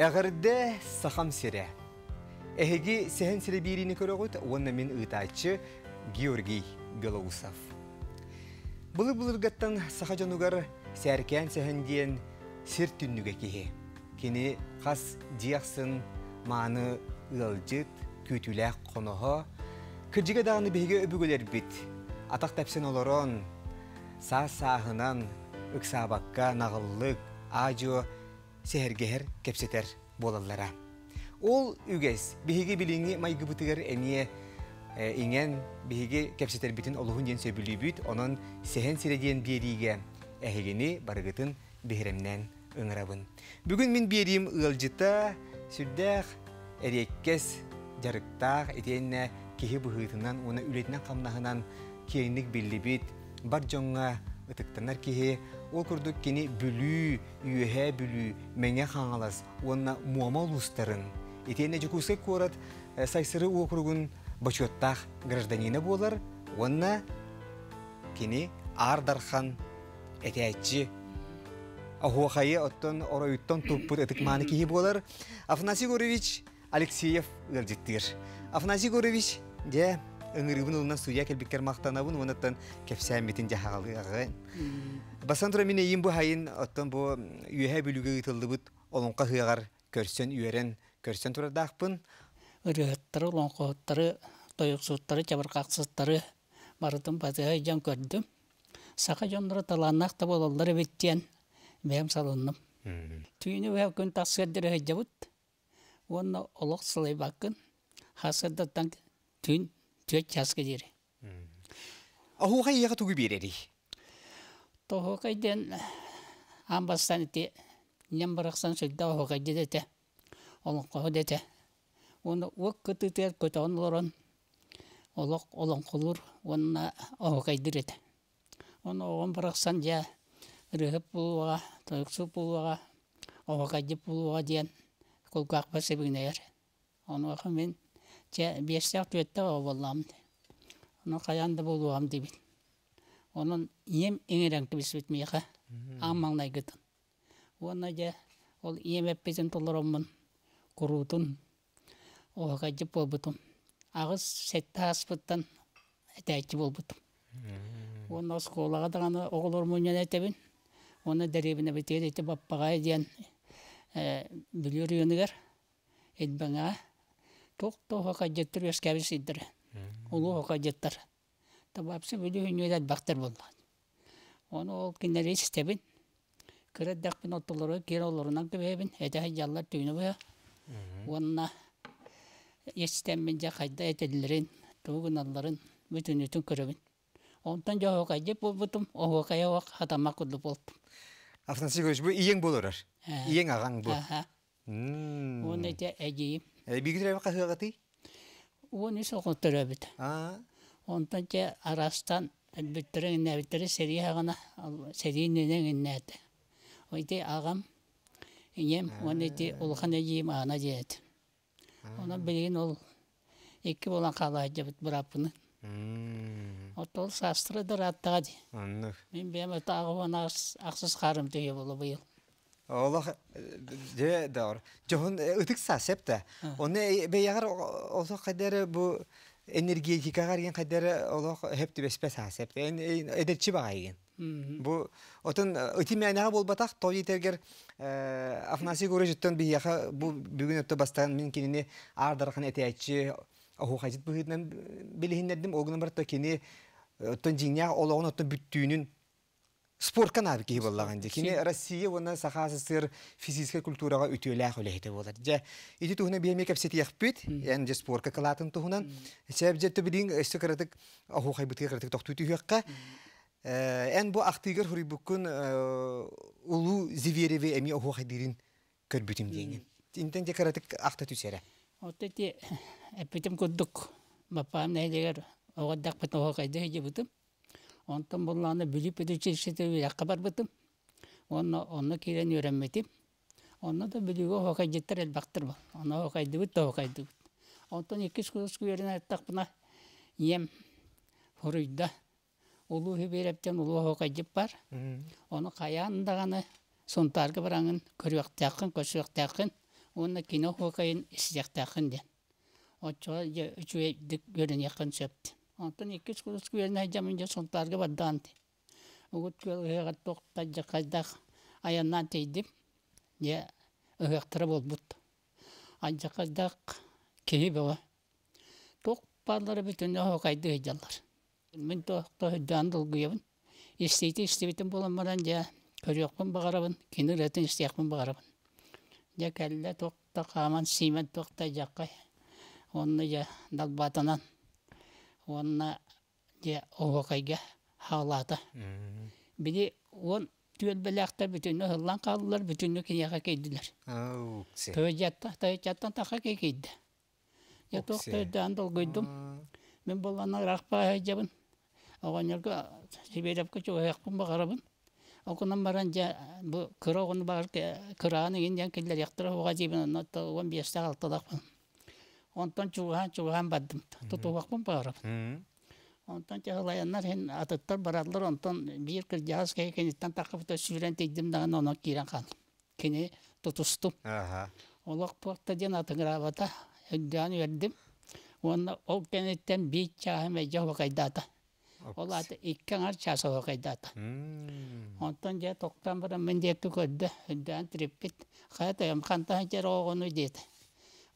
Әғірді сақам сере. Әхеге сәң сәлі бейріні көрі құт, онна мен ұйтайчы Георгий Белоусов. Бұлы бұлыргаттан сақа жануғар сәркен сәхінден сір түннігі кини Кені қас диақсын маңы ұлжыт, көтіләк қонуға, дааны дағыны бейге өбігілер біт. Атақ тәпсен оларон, са-сағынан, ұқсабаққа нағыллық, ажо, сәһәргәһәр кепсетер болаллара. Ол үгес биһиге билиңи майгы бутыгар әмие э, иңен биһиге кепсетер битин олуһун диен сөбүлүбүт, онон сәһән сиредиен бериге әһигини барыгытын беһремнән ыңырабын. Бүгүн мен берим ылжыта сүрдәх әреккес жарықтақ етенне кихи бұхытынан оны үлетінен қамнахынан кейинлик биллибит бар жоңға ытыктанар ол күрдік кені бүлі, үйе бүлі, мәңе қаңалас, онына муамал ұстарын. Етені жүкусе көрат, э, сайсыры округун бачоттақ гражданина болар, онына кені ардархан әтәтчі Ахуахайы оттон оройттон туппут этик маани киһи болар. Афанасий Горович Алексеев ылжыттыр. Афанасий Горович ыңырыбын улынан суя келбиккер мақтанабын онаттан кепсәмитин жахагалыгы. Басан тура мине им бу хайын оттан бу үйәһә бүлүгө ытылдыбыт олонка хыягар көрсөн үйәрен көрсөн тура дахпын. Ырыттары олонкоттары тоюксуттары чабыркаксыттары барытын батыга жан көрдүм. Сака жондору таланнак да бололлар беттен бәм салынным. Түйүнү бәм күн тасырдыры хыжабыт. Онна олоқ сылай бакын. Хасырдаттан түн түөт часка дири. Ахуха ияга тугу берери. Тохо кайден амбастан нем Олок он бешсяк түөттө боллам ону каянда болуам оның онун ием эңереңкибис бит мияха аммаңнай гытын оны же ол ием эппесин тулороммун курутун оока жып болбутум агыс сетте аспыттан этээчи осы қолаға осколага даганы оголормунен этебин оны деребине битер эти баппагай диен билүрүнүгер эдбаңа тох тох хакаджеттер өскәбе сиддер. Улу хакаджеттер. Табапсы бүлү хүнүдәт бактар болды. Оны ол киндер истебин. Кирәт дәкпин оттылары керолорунан көбәйбин. Әтә яллар төйнү бу. Онна естем мен жакайда әтәдилерин, тугуналларын бүтүн бүтүн көрөбүн. Онтан жоо кайдеп болбутум, ого каяк хатама болдым. болдум. Афнасигөч бұл иең болорар. Иең ағаң бұл. Оны те әҗиим. Бигитрәбе касыгаты? А. Онтан ке арастан биттерен нәбиттер сери хагына сери ненен иннәт. Ойте агам инем оны те улхана җим ана Оны ул ике бола кала дип бурапны. Отол Мен қарым болып Олох же дор. Жоһун ытык э, сасеп та. Оны э, беягар осы кадәр бу энергетикагар ген кадәр олох хеп тибес пес сасеп. Эдерчи э, багайген. Бу отын ытимянага болбатак той итергер афнаси көрө жеттен бияха бу бүгүн өттө бастан мен кинини ардаркан этечи Аху хажит бүгүннен билиһиннердим огнын барта кини оттон жиңя ологон оттон бүттүүнүн спортка навыки болған кини россия уна саха сыр физическая культурага үтөлөх үлехте болар же ити туһуна биеме кепсетиякпит эн же спортка кылатын туһунан себ же тубилин эсекаратык охухайбытка эн бу актыгыр онтон булланы билип өдүчешете якка барбытым оны оны кирен үйренмедім оны да билүүгө хокайжеттер элбактыр бол оно оқай да хокайдыбыт онтон эки курску берин айттак бар ону каяндаганы кино онтон икки скулус күйерин айдам инде сонтарга бардаан угут күөл ыһыгаттук таджакайдах аяннан тейдим не ыһыактыра болбут аджакайдах киһи бала тук баалары бүтүнө хокайды ыйдалар мен токто хөддөөн дылгыйабын истейти истебитин буламмаран же көрөкпүн багарабын киниретін истеякпын багарабын же кэлле токта каман симен туокта жаккай онну жа далбаатанан уонна де оғоқайга хаалата били он түөлбелеахта бүтүнү ыллан каалылар бүтүнү кинияга кейдилер төөжатта таяттан таха кейкейди ятук төдаан долгойдум мен боллана рахпаа жабын огонерге сиберепке ба багарабын окунан баран жа бу кыра огуну багар кырааны кенден келдер яктыра уга жибин он беште алтыдакмын онтон чугахан чугахан бардымт тутубакпын баарым онтон чагылаяннар хин атыттар онтон биир кырдьагас кенеттен такыпта сүүрен тейдим даган оно кирен кан кини тутустум олок пуакта ден атыңыраабата өддөөн бердим онна ол кенеттен онтон же токтан көрдө өддөөн трипит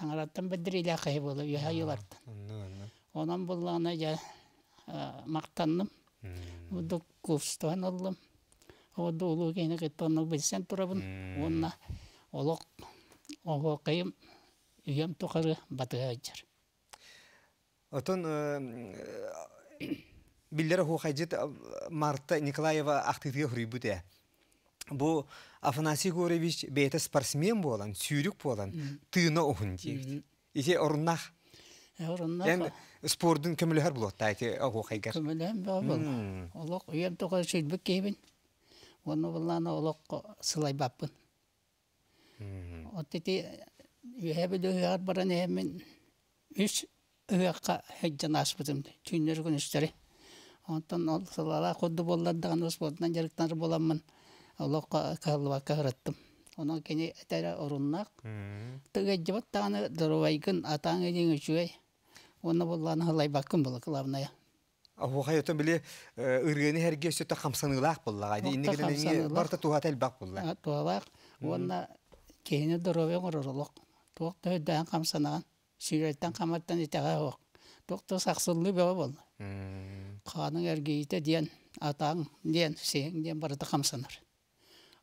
таңараттан бідір иләқай болып үйәй елардан. Онан болғаны жа мақтанным. Бұды олым. кейіні білсен тұрабын. олық оғы үйем батыға жар. Э, э, э, Марта Николаева Бұл Афанасий Горевич бейті спортсмен болан, сүйрік болан, тыына оғын дейді. Ете ұрыннақ. Ұрыннақ. Спордың көмілігер болотта, әте оғы қайгар. Көмілігер болан. Олық үйем тоқыр сөйтбік кейбін. Оны боланы олық сылай баппын. Оттеті үйәбі дөйәр баран әмін үш үйәққа хәджан аспытымды. Түйіндер күн үстері. Онтан ол сылала құдды болладыған спортынан жарықтаныр боламын лоқа калва кырыттым. Онан кене тәрә оруннак. Тыгы җибат таны дөрвайгын атаң эдең үчәй. Оны булланы халай бакын булы клавная. Аху хайотын биле ыргыны э, һәргә сөтә хамсанылак булла. Айди инде генә барта туһател бак булла. Туһалак. Онна кене дөрвай горырлык. Тук төдән хамсанаган. Сирәттән каматтан итәгә хок. Тукту сақсылы бәбі болды. Қаның әргейті ден, атаң ден, сен ден барды қамсанар.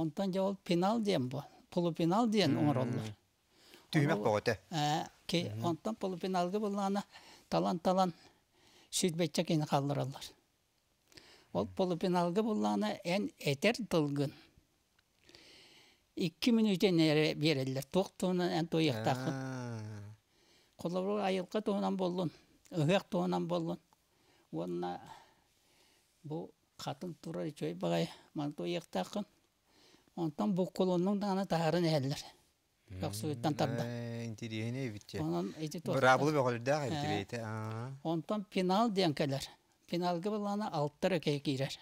Онтан жа ол пенал ден бұл. Полупенал ден оңыроллар. Түймек бұғыты. Ке, онтан полупеналғы болғаны талан-талан сүйтбетче кені қалдыралар. Ол полупеналғы болғаны ән әтер дылғын. Икки минутен әрі берелдер. Тоқ туынан ән тойықтақы. Қолабыр айылқа туынан болын. Үғек туынан болын. Онына бұл қатын тұрар жой бағай Маң ектақын. Онтан бұл даны тарын тағарын әйелдер. Яқсуыттан тарда. Интересіне бітте. Бұрабылы бөғілді ағай бейті. Онтан финал дейін кәлер. Пеналғы бұланы алттыр әкей кейрер.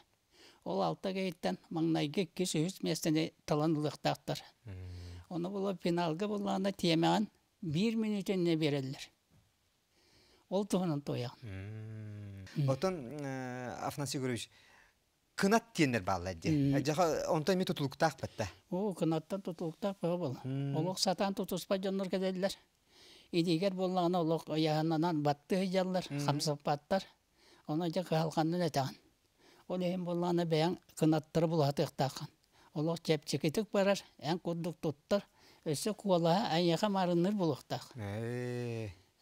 Ол алтта кейттен маңнайғы кеш үйіз местіне таланылықтақтыр. Оны бұлы пеналғы бұланы 1 бір не берелдер. Ол тұғынан тоя. Отын, Афанасий Гурович, кынат тиенер баалла ден. Э, Жаха онта ми тутулуктак бетте. О, кынаттан тутулуктак ба бол. Олог сатан тутуспа жоннор кеделдер. Идигер боллагына олог аяханнан батты жаллар, хамсап баттар. Оны жак халкандан атаган. Ол эм боллагына бәян кынаттыр булатыктакан. Олог чепчикитик барар, ән куддук туттар. Өсө куала аяха марыныр булуктак. Э.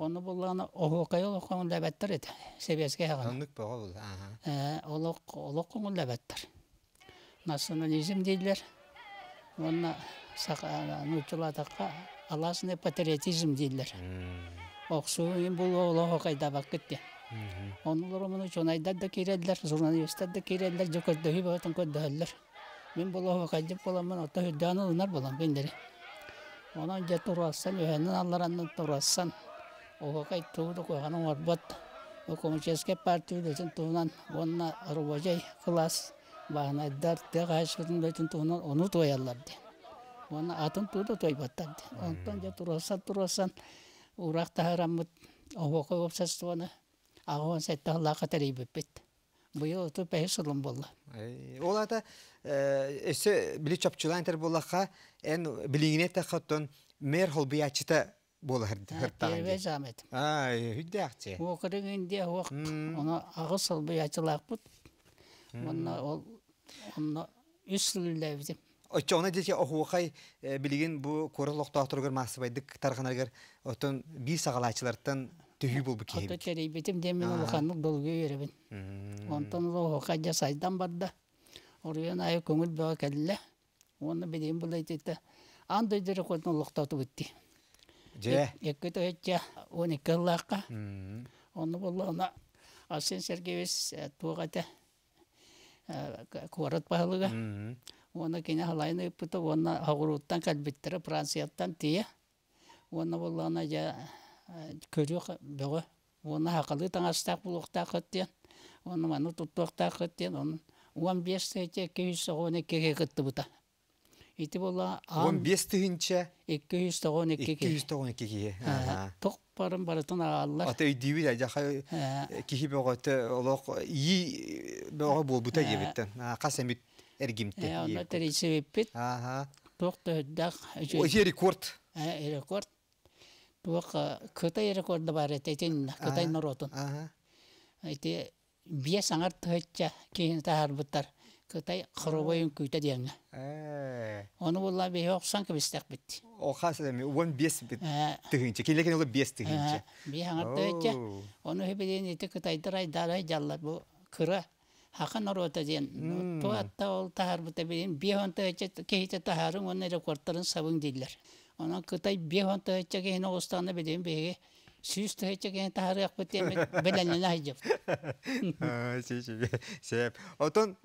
Оны бұл аны оғықай олық қоңын еді. Себеске әғын. Оңдық бұға бұл. қоңын Национализм дейділер. Оны аласыны патриотизм дейділер. Оқсу ең бұл олық оғықайда бақ кетті. керелдер, Мен деп боламын, отта бендері. Онан же турасан, өһәнен аллараннан турасан. Оғақай туыды қойғаның орбат. Коммунистическая партия десін туынан, онна рубожай класс оны тояларды. Оны атын туды тойбаттарды. Онтан же турасан, турасан, ұрақ быйыл ұты пәйі болды. Ол ата, өсі білі болаққа, ән білігіне оны ол, оны сылында бұ Түһү бул бу Ата теребетим деме улханмык долгы беребин. Онтон ло хадя сайдан барда. Орген ай көңүл бага келле. Оны бедем бул айтты. Андай дере котун лохтатып өттү. Же. Экке төйчә 12 лакка. Оны булла ана Асен Сергеевич тугата. Куарат пахлыга. Оны кине халайны пыта, оны агуруттан калбиттер Францияттан тие. Оны булла жа көрек бөгө оны ақылы оны маны он бес эки жүз экиге ити бола он бес эки жүз тогон барытын ата рекорд рекорд Бұлық көтай рекорды бар еді, әйтен көтай отын. Әйте, бие саңар тұхетча кейін тағар бұттар. Көтай бойын көйті дейін. Оны бұлла бе оқсан кіп істек бітті. Оқас әдеме, оған бес түйінші, келекен олы бес түйінші. Э. Э, бие саңар тұхетча, оны дейін еті көтайды райдарай жалар бұл күрі Хақы нұр орота дейін, Туатта ол тағар бұтта бейін, бие он тұхетча кейті тағарың, оны рекордтарын сабың дейділер ona kıtay bir behonta hıççak ehine ostağına bedeyim bege süstü hıççak ehine taharı yakbet yemek belenlene hıcap. Şey şey sebep. Oton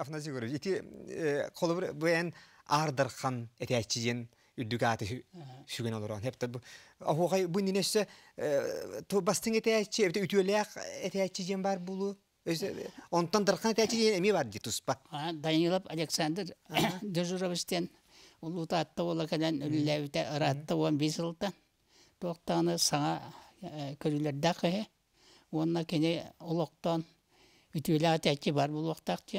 Afnasi görür. İti kolubur bu en kan eti etiyatçiyen üdügatı şügen olur on. Hep tabi. Ahoğay bu nineşse to bastın eti etiyatçi, evde eti etiyatçiyen var bulu. Ondan dırkan eti etiyatçiyen emi var diye tuspa. Danilap Aleksandr Dejurovist'ten улута атта олаканан үлләбитә ыратта он бес ылта тоқтаны саңа э, көрүлердак эһе уонна кене олоктон үтүлә тәчи бар булуктак ти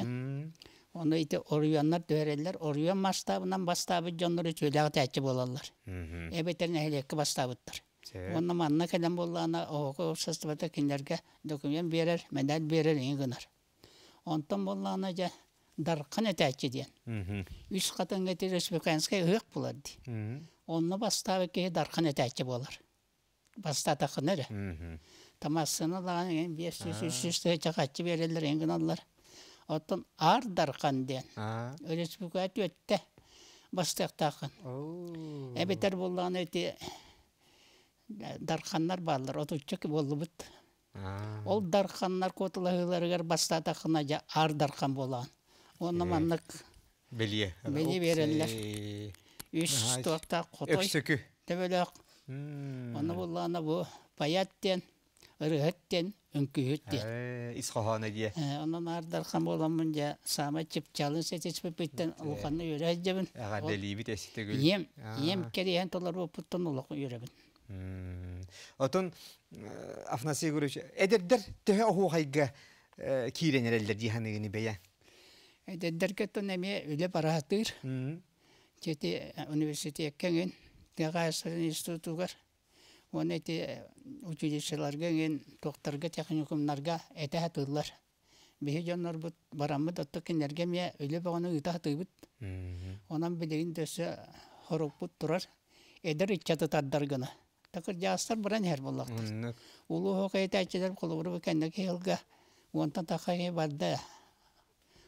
оны ите орюаннар төреллер орюан масштабынан бастабы жоннор үтүлә тәчи болалар эбетен элекке бастабыттар онна манна келен боллана ого сыстыбата киндерге документ берер медаль берер иңгынар онтон боллана жа дарқан дейін. Үш қатын әті республиканскай өйек болады. Онны бастағы кей дарқан әтәче болар. Бастата қыныры. Тамасыны лаған 500-300 үш үш үш үш ар дарқан үш үш үш өтті. үш үш болған өте ә, дарқаннар барлар. Отучық болды бұд. Ол дарқаннар ар дарқан болған. Оны маннык белие. Белие береллер. Үш туакта қотой. Өксөкү. Төбөлөк. Оны буллана бу паяттен, дие. боламын сама чип чалын Дәрге тұн әме үлі барағатыр. Жеті университет кәнген, тәғасырын институтуғар. Оны эти училищеларға ген, тоқтарға, техникумнарға әті әтылар. Бехе жонлар бұд барамыд, отты кенерге ме үлі бағаны Онан білеген дөсі жастар бұран әр болақтыр. Улы әті Онтан тақай барды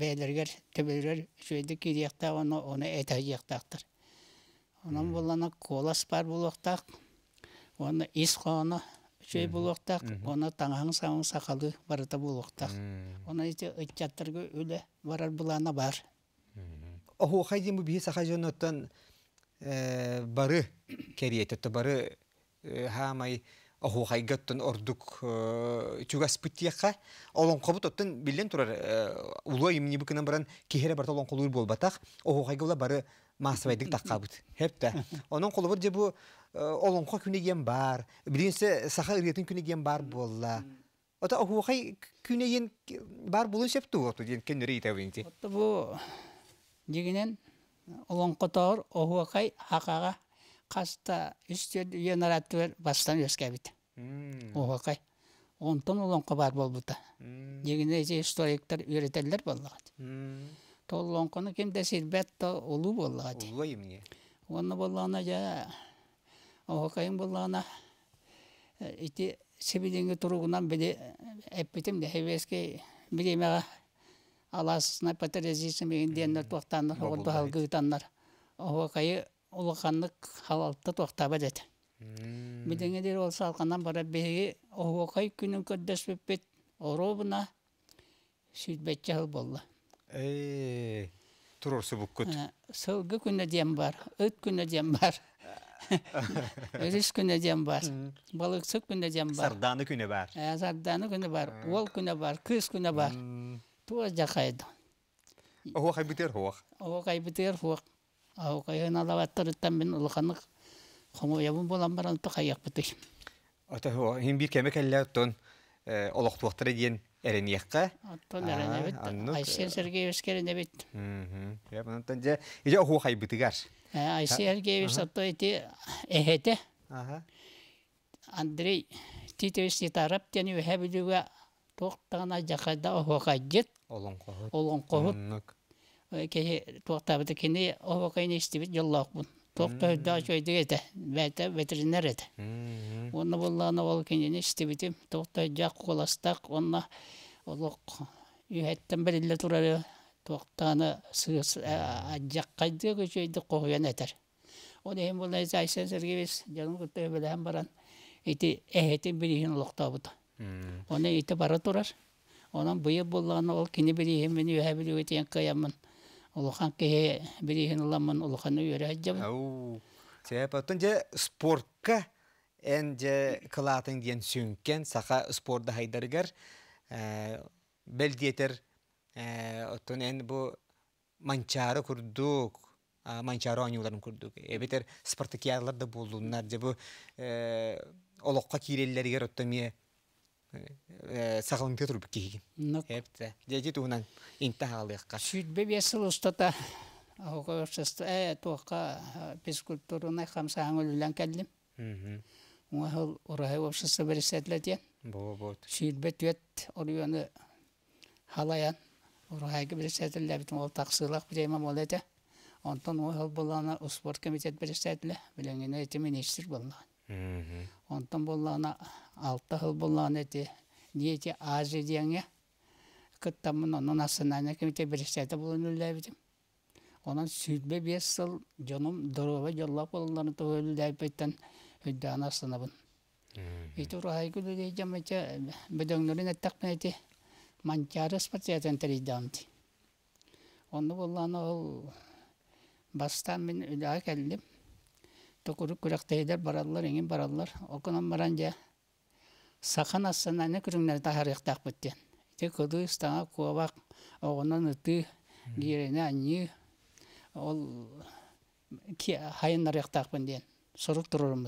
бәлергер түбілгер жөйді кириякта оны оны эта жияктактыр онан колас бар булуктак оны ис кону жөй булуктак оны таңағын сауын сақалы барыта булуктак оны ите ытчаттыргы өлі барар булана бар оху хайдиму жөн өттен бары етті, бары хамай охуайгаттын ордук э, чугаспытиякка олонкобут оттон билен турар э, улуу имни баран кихере барта олонколуур болбатах охуайга була бары маасыбайдык таккабыт хепте онон колубур же э, бу олонко күнегиен бар билинсе саха ыриетин күнегиен бар болла ота охуай күнегиен бар болун септу оту диен кеннери итабинти бу дегенен олонкотоор охуакай хакага каста үстө үйөн араттыбер бастан өскәбит Оғақай. Онтон олонқа бар болбыта. Дегене же историктар үйретерлер боллағат. Тол кемде олу Оны жа, оғақайын боллағына, ити тұруғынан біле, әппетім де, Хевеске біле аласына патерезисім халғы Оғақайы ұлықанлық Бидеңедер ол салқанан бара беги охуокай күнүн көрдөспөппүт оробуна сүйтбет болды. болду. Эй, бұқ көт. Э, Сылғы күні дем бар, өт күні дем бар. өріс күні дем бар. балықсы күні дем бар. Сарданы күні бар. Э, сарданы күні бар. Ол күні бар, күз күні бар. Туа жакайды. Охуокай битер хуок. Охуокай битер хуок. Охуокай алаваттырыттан мен ұлғанық хомоябын болан баран то хайяк бытый. Ата хо хин бир кеме келле тон э, олох туактары диен эренекке. Аттан эренебит. Айсен Сергеевич керенебит. Мм. Я бунтан же иже хо хай бытыгар. Айсен Сергеевич атта эти эхете. Ага. Андрей Титович Титарап тени вехебилюга тоқтағана жақайда оғаға жет. Олон қоғыт. Олон қоғыт. Кеже тоқтабыды кені оғаға инестебет жыллақ бұн. Тоқта да жойды ете, бәті ветеринер ете. Оны болланы ол кенені істеп етем, тоқта жақ қоластақ, оны олық үйеттен біріле тұрары, тоқтаны сығыс ажақ қайды көжейді қоғыян етер. Оны ең болай зайсен сәргебес, жаным күтті өбілән баран, еті әйетін бірігін ұлықта бұды. Оны еті бара тұрар, оның бұйы болғаны ол кені мен мені үйәбілі өтен қаямын улухан кеһе билиһин улухан улуханы үйөрәһэджабын Оо. отун же спортка эн же кылаатын диэн сүүнкен саха спорда хайдарыгар белдиетер оттон эн бу манчары курдук манчары оюларын курдук эбитер спортакиялар да булдуннар же бу олокка оттон мие сағылыңды тұрып кейген. Эпті. Деді туынан инта халыққа. Сүйтбе бесіл ұстата. Ауға өшісті әй тоққа физкультурына халаян. ол тақсылық біреймам ол әді. Онтан болана спорт комитет бірісетілі. министр болған. болана алты хыл болған эти не эти азы деңе кыттамын онун асынаны кимите биристети булун үлләбитим онан сүйтбе бес сыл жонум дорова жоллап болланы төгөлүлдәйпеттен үддө анасынабын ити урахайгүлү дейжамыча бөдөңнөрүн эттакмын эти манчары спортиятен теридамти онну болланы ол бастан мен үлаа келдим токурук күрөктейдер бараллар эңин бараллар окунан баран жа сақан ассана не күріңнерді ахарықтақ біттен. Те күді ұстаңа куабақ оғынан үті, керені әне, ол хайын арықтақ бінден, сұрық тұрырым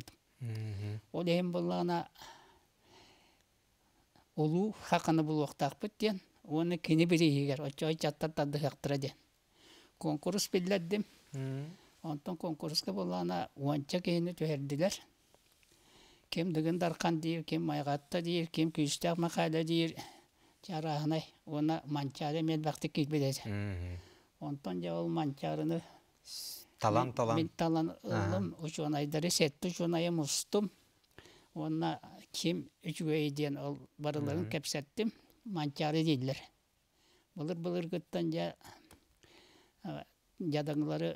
Ол ең болғана ұлу хақыны бұл оқтақ біттен, оны кені бірі егер, өтшой жаттаттады хақтыра ден. Конкурс білдердім, онтан конкурсқа болғана оңча кейіні төһерділер кем деген дарқан дейір кем майғатта дейір кем күйістақ мақала дейір жарағынай оны манчары мен бақты кейт біледі онтон жа ол манчарыны талан талан мен талан ылым учонайдары сетті жонайым ұстым онна кем үчгөйден ол барыларын кепсеттім манчары дейділер былыр былыр гыттан жа э, жадаңлары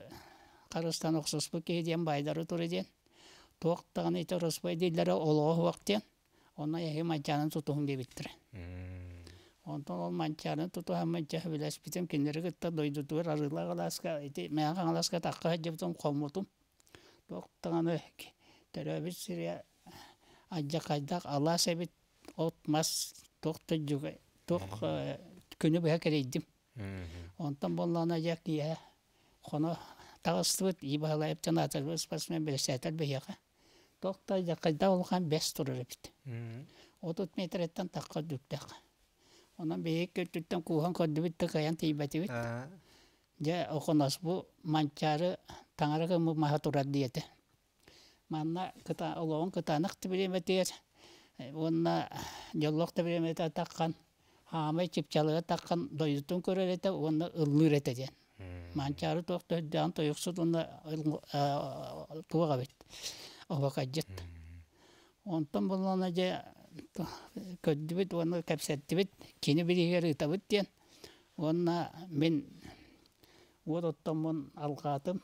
қарыстан оқсыз бұл кейден байдары тұр еден туоқтаған ите роспай дейлері олоо оны онна яхи манчанын тутуһун дебиттир онтон ол манчаны тутуһа манчаха биласпитем киндери кытта дойдутубер арыла калааска ити маа каңалааска такка хаджабтун коммутум туоқтаған өк төрөбит сирия аджакайдак Алла эбит отмас тохта жүгэ тоқ күнү бэхэ керейдим онтон боллана жак ия хоно тагыстыбыт ибалайып жана атарбыз спортсмен белсетер бияка тоқтай жақайда болған бес тур элепит отут метреттен такка дүптак онан бейек көтүттен куухан көдүбүттө каян тийбетибит же оконос бу манчары таңарыгы му махатурат диете манна кыта олоон кытанык тибилеметиер онна таққан. онна манчары оба Онтон болана оны кепсеттибит, кини биригер ытабыт диен. Онна мен вот оттомон алғатым.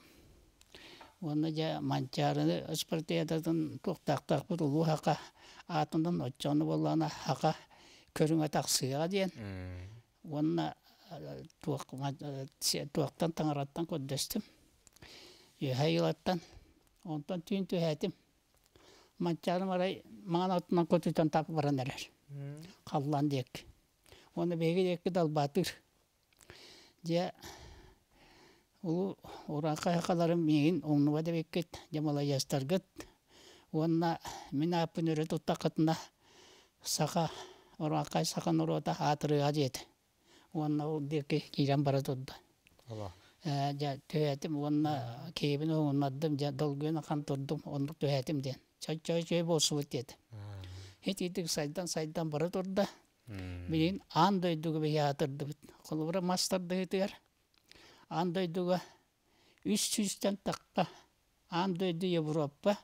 Онна же манчарыны ыспартиятатын токтактак бут онтан түйін түйәтім. манчаны арай маған отынан көтүтөн тақ баран әрер. каллан дек. ону беги декі дал батыр. же улу ұраққа қаларым мейін оңнуға деп екет, жамала жастарғыт. Онына мин апын өрі тұтта қытына сақа, ұраққа сақан ұрыға атырыға жеті. Онына ол декі кейлен бара тұтты жа төһәтим онна кейбин оңунмаддым жа долгөн ақан турдум онлук төһәтим ден чой чой чой болсубут деді хет идик сайдан сайдан бара турда билин ан дойдугу яатырдыбыт кулбура мастарды ытыгар ан дойдуга үс жүзден такка ан дойду европа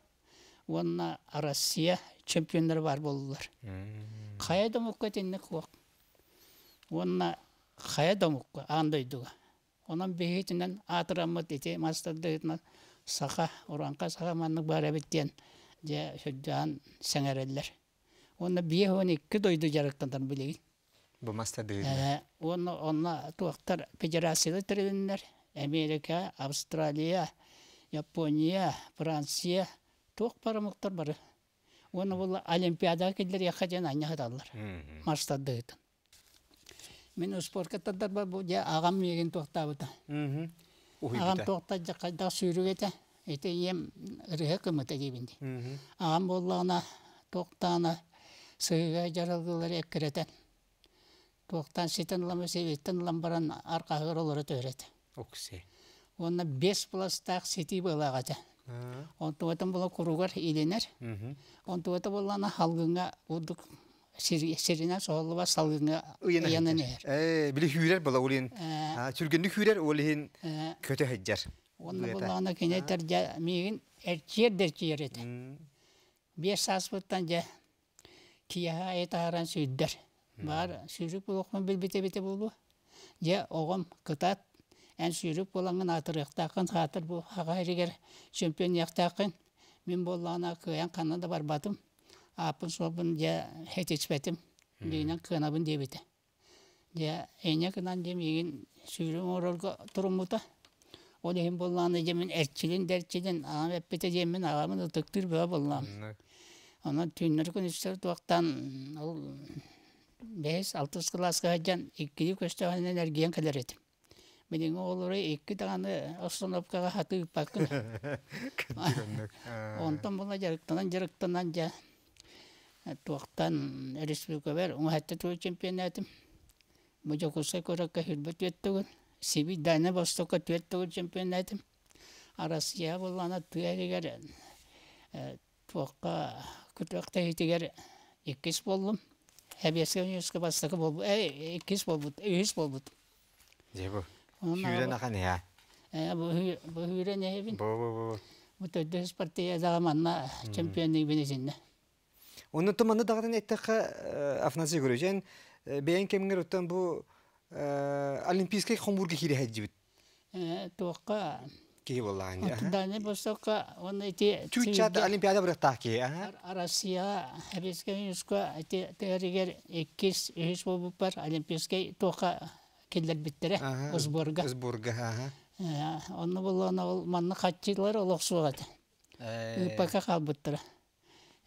онна россия чемпиондор бар болдулар кая домукка тенне куак онна кая домукка ан дойдуга онан бехитинен атыраммыт ити мастаддыытна саха уранка саха маннык баарабиттиен же сүддаан сеңереллер онна бие екі икки дойду жарыктантан билигин бу мастадыыт Оны э, онна туактар федерациялы тирилиннер америка австралия япония франция туак барамыктар бары оны бұл олимпиадаға келдер яқа жана аньяхаталлар мастаддыытын мен спорткаттардар бар бұл же ағам еген тоқтабыта ағам тоқта жақайда сүйрігете ете ем ырыһы ағам боллағына тоқтаны тоқтан лам баран 5 онна бес пластах сети он иленер боллана серина соолуба салыгыңа ыйанан Э, биле хүрер бала улин. Түргенди хүрер улин көтө хеджер. Онда булана кене терде мигин же кияга сүйдер. Бар сүйрүк бите Же огом кытат ән сүйрүк болаңын атырыктакын хатыр бу чемпион яктакын. Мен кыян апын суапын же хетичпетим дегинен кынабын дебите же эне кынан жем ол ең боллааны жемин эрчилин дерчилин аам эппете жемин агамын ытыктыр бөа ол бес алтыз Менің олары екі жа туақтан республика бәр уңатта туы чемпионатым мужакуса коракка хүрбөт түөттөгүн сиби дайна востокка түөттөгүн чемпионатым арасия боллана түәригер э, туакка күтүакта хитигер эккис болдум хәбиәске университетке бастакы болбу Оны туманы дағдан әйттіққа Афназы жән, бәйін кәмінгер өттен бұ олимпийскай қомбурге кері әді біт. олимпиада тәрігер болып бар, біттірі, аға. бұл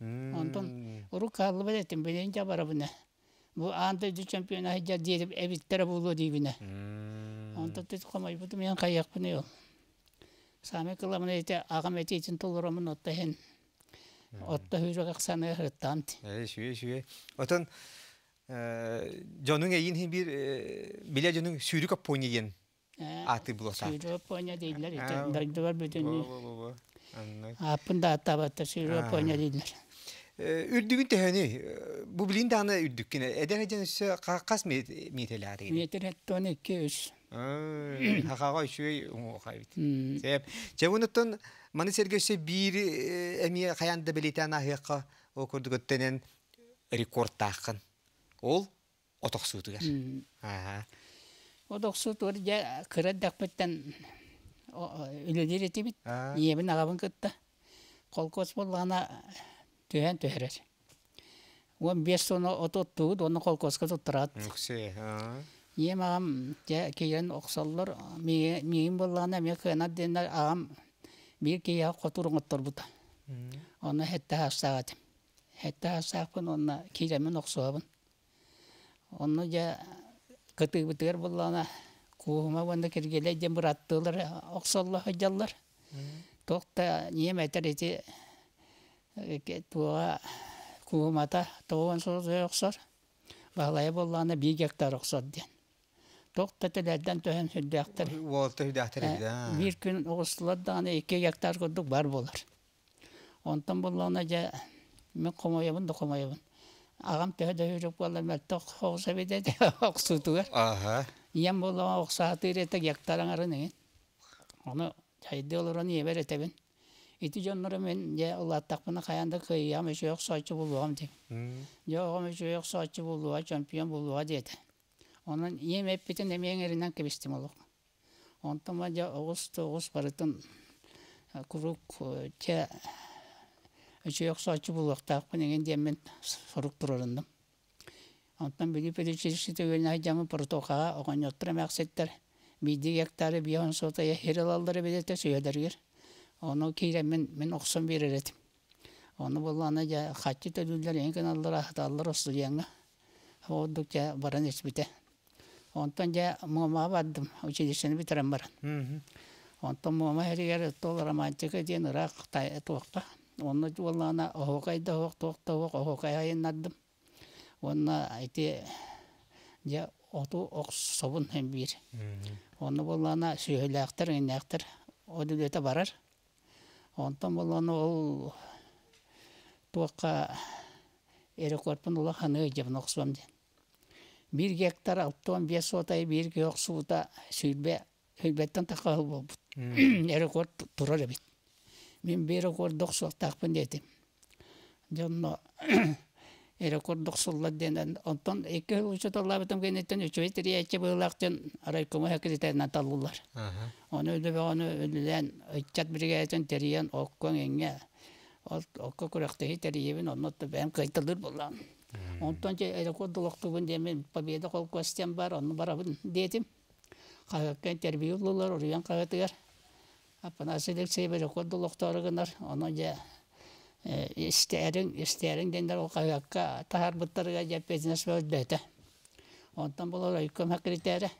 Онтон урук каллыбы деттим, бенен жабарабына. Бу анты жу чемпиона хиджа деріп, әбіттері болу дейбіне. Онта ағам ете етін толырамын отта хен. Отта хүрі қақсаны ғырттан. Шуе, шуе. аты үрдүгүн төһөнү бу билин даана үрдүккине эдережен үсө кас метелери метереттон эки үс уңукайбит себеп маны бир эми рекорд ол же агабын кытта түһән төһәрер он бес оны ототтугут оны колхозга туттурат мен оны онна туға тоған тоон созооксор баалая боллаана бий гектар оксор диэн тохта телерден төһөн хүддээктер Бір э, күн угустулар гектар курдук бар болар онтон боллаана жа мен комоебун да комоебун агам төһөдө хүрүк болар мел Аға. окса бидеди оксутугар ити жоннора мен же ылаттакпына каянда кыйям эчөөк соотчу болугам дейм же огом эчөөк соотчу болууга чемпион болууга дейт онан эмеппитин эмеңеринен кебистим олук онтома же огуз тогуз барытын курук те эчөөк соотчу болуактаакпын деген деммен сорук турарындым онтон били педучилище түгелин айдамы протокага огоньоттур эмеаксеттер биди гектары бионсотая хиралалдары бедете сүйөлөргер Оны кейде мен мен оқсам берер едім. Оны бұл ана жа қатты ең кен алдыра аталар осы жаңа. Ондық жа баран біте. Онтан жа мұма бардым, училищені бітірем баран. Онтан мұма әрігер тол романтика дейін ұрақ тоқта. Оны бұл аны да оқ тоқта оқ оғықай айынадым. Оны айты жа оту оқ сұбын хем бір. Оны бұл ана сүйелі ақтыр, еңі ақтыр. барар онтан болону ол туакка эрекорпун ула ханы бир гектар алтон бес сотай бир кеок суута сүйбе өйбеттен така болбут эрекорд турар эбит мен бир 90 эре курдук денен онтон эки учу толла кенеттен үчү бетери эче быылактен райкома таллулар ону өлөбө ону өлүлен ычат бригаден териен оккон окко териебин бэм онтон же победа колкостем бар ону барабын дедим кагаккен же истээрин истээрин дендер оқаякка тахарбыттарга жаппетинес бөлдөтө онтон болор ойком хакритере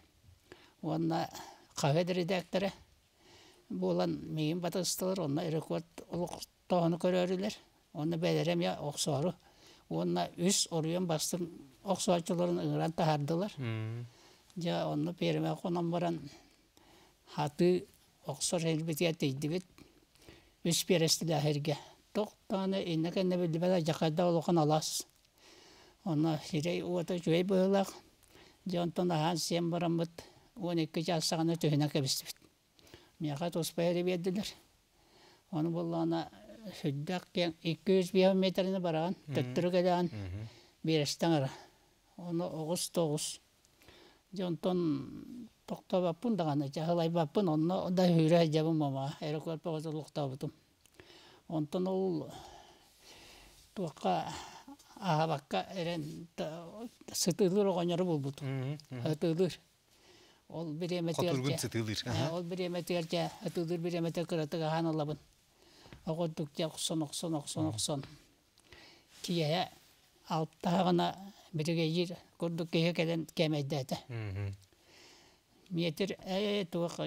онна кафедри дектере булан миин батыстылар онна рекорд улук тону көрөрүлер онна белерем я оксору онна үс оруен бастын тоқтаны иннекенне билбела жақайда олоқан алас. Оны сирей уата жуей ахан сен барамыт, 12 жасағаны төхіне кәбістіпіт. Мияқа тоспай әрі Оны болуына сүддәк 200 биометріні бараған, төттірі кәдәған Оны оғыз Жонтон тоқтап да онтон ол туакка аһабакка эрен сытыылыр оҕоньоро булбут ытыылыр ол ол биреметиэрдя ытыылыр биремете кыратыга ханалабын огордукча оксон оксон оксон оксон биригейир курдук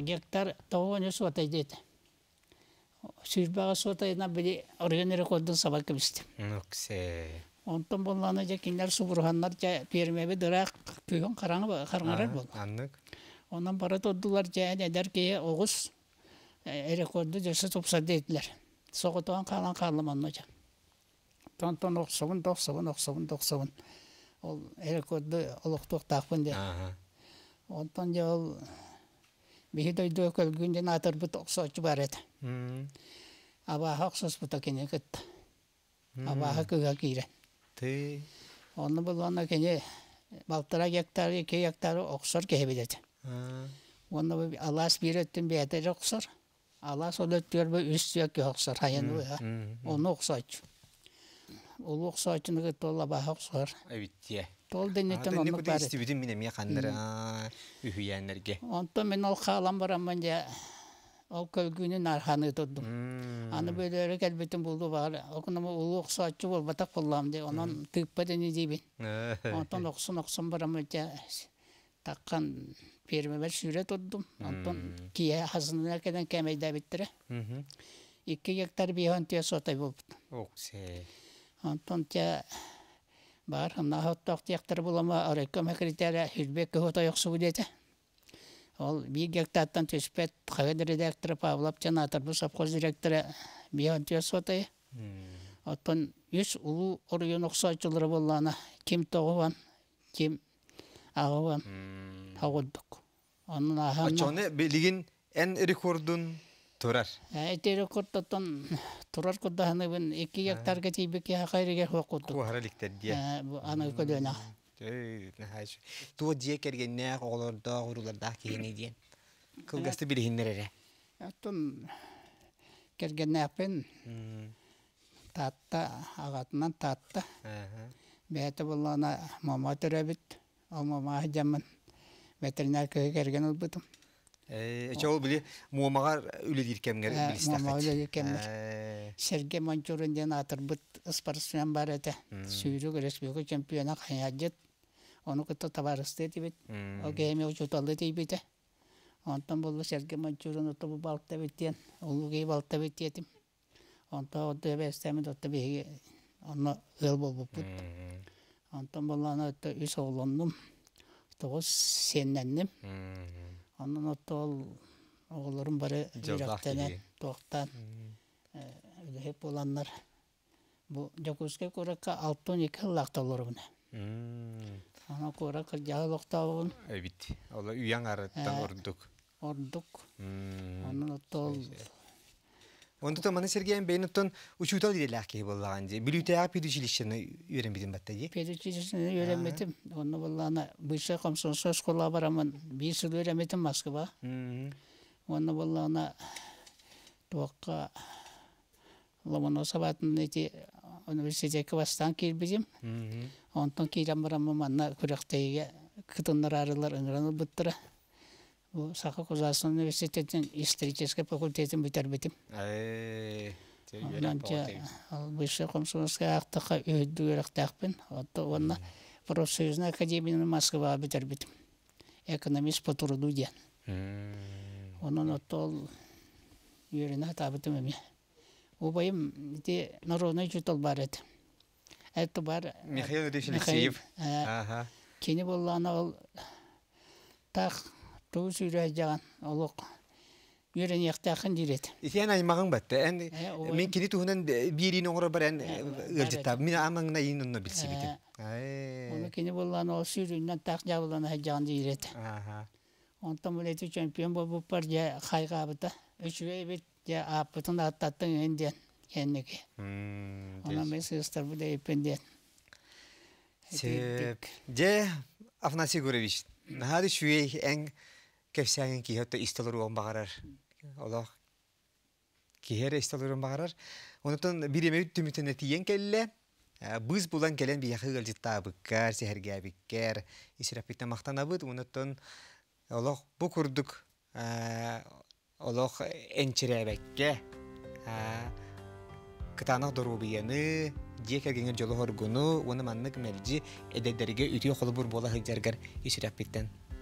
гектар сүрбаға сотайына бірі оргенере колдун сабак кебисти. Нуксе. Онтон болланы же кинлер субурханнар же пермебе дырак күйгөн караңы караңарар бол. Аннык. Онан бара тоддулар же эдер кие огуз эрекорду жасы тупса дейдилер. Соғытуан қалан қалыман ножа. Тонтон оқсығын, тоқсығын, оқсығын, тоқсығын. Ол эрекорду ұлықтық тақпын де. Онтон жа ол Bihi doydu kölgünce natar bu toksa açı baret. Abaha oksas bu takine kıttı. Abaha kıga kire. Onu bulana kene baltara yaktar, iki yaktar oksar Тол денетем омы бар. Ата истибидин мине мия кандыр үһүйәннерге. Онто мен ол халам барамын я ол көлгүнүн арханы тудум. Аны бөлөрө келбетим булду бар. Окунама улуу оксачы бол батак боллам де. Онан тыппа дени дебин. Онтон ә. оксон оксон барамын я таккан пермебер сүрө тудум. Онтон кие хазына кеден кемейде биттире. Икки гектар биһон тия сотай болбут. Оксе. Онтон тя Бар, ханна хоттоқ тияқтар болама, ареккам хакритәрі хилбек көт ойықсы бұдеті. Ол би гектаттан түспет, қағыд редакторы Павлов Жанатыр, бұл совхоз директоры Бион Тюсотай. Оттан үш ұлу ұрыйын ұқсатшылары болана, кем тоғыван, кем ағыван, ағылдық. Оның ағамна... Ачаны білігін ән рекордын Э, турар этери коттотон турар куддаһыныбын эки гектарга тийбеки хакайриге хуоккуттук куараликтердие э, аны көлөна туо дие кергеннеах оголордоох урулардаах киини диен кылгасты агатынан төрөбүт о Эчәү биле муамагар үле диркемгә билистә. Муамагар үле диркемгә. Сергей Манчурин ден атыр бит спортсмен бар эте. Сүйрүк республика чемпиона хаяҗет. Оны кытта табарысты дибит. О гәме учуталды Ondan otta оголорум oğullarım bari yürektene tohtan hep olanlar bu Jokuske kurakka altın iki hıllakta olur buna. Ana kurakka yağlıkta Онтутан мана Сергеем бейнуттан учутал диләк ки булган ди. Билүтәк педучилищене өйрәнбидем бәттә ди. Педучилищене өйрәнмәдем. Онны булланы быйша комсонсо школа барамын. Биш ел өйрәнмәдем Москва. Онны булланы туакка Ломоносоватын эти университетке бастан килбидем. Онтон киләм барамын манна күрәктәйгә кытыннар арылар ыңранып буттыра бұл саха казахстан университетинин исторический факультетин бүтөрбүтүм высший комсомольский актыка өйдүгерактакпын ото онна профсоюзный академияны москва бүтөрбүтүм экономист по труду диен онун ото ол үйрөнө табытым эми убайым ити народный ол бар эти это бар михаил юрьевич алексеев кини ол так Туу сүйрәй жаған олық үйрен яқтақын дирет. Сен аймағың бәтті. мен кені туғынан берін оңыры Мен амаңына ең білсе болған ол тақ жабылан жаған дирет. Онтан бұл чемпион болып бар жа қайға Үшвей бет жа апытын аттаттың кепсәңин киһе то истолору олмагарар. Олох киһер истолору багарар. Онутан бир эме үттүмүтүнө тиен келле. Быз булан келен бияхы гылжытта быккар, сехерге биккер, исирапитне мактанабыт. Онутан олох бу курдук олох энчиребекке. Кытанах дорубияны, диэка геңер жолу хоргуну, уны маннык мэлжи эдедерге үтү холубур бола хыгжаргар исирапиттен.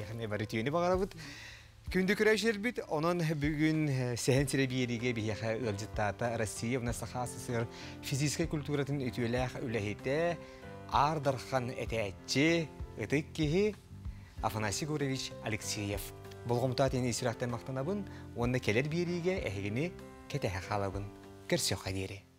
яхны барытыны багарабыт. Күнді күрәшер бит, оның бүгін сәхен сіребиеліге бияқа өлжіттата Россия вна сахасысыр физиска культуратын өтуеләқ үләхетті ардархан әтәтчі ұтық кейі Афанасий Гуревич Алексеев. Болғымта тені сұрақтан мақтанабын, онны келер береге әхігіні кетәхі қалабын. Көрсеқ қадері.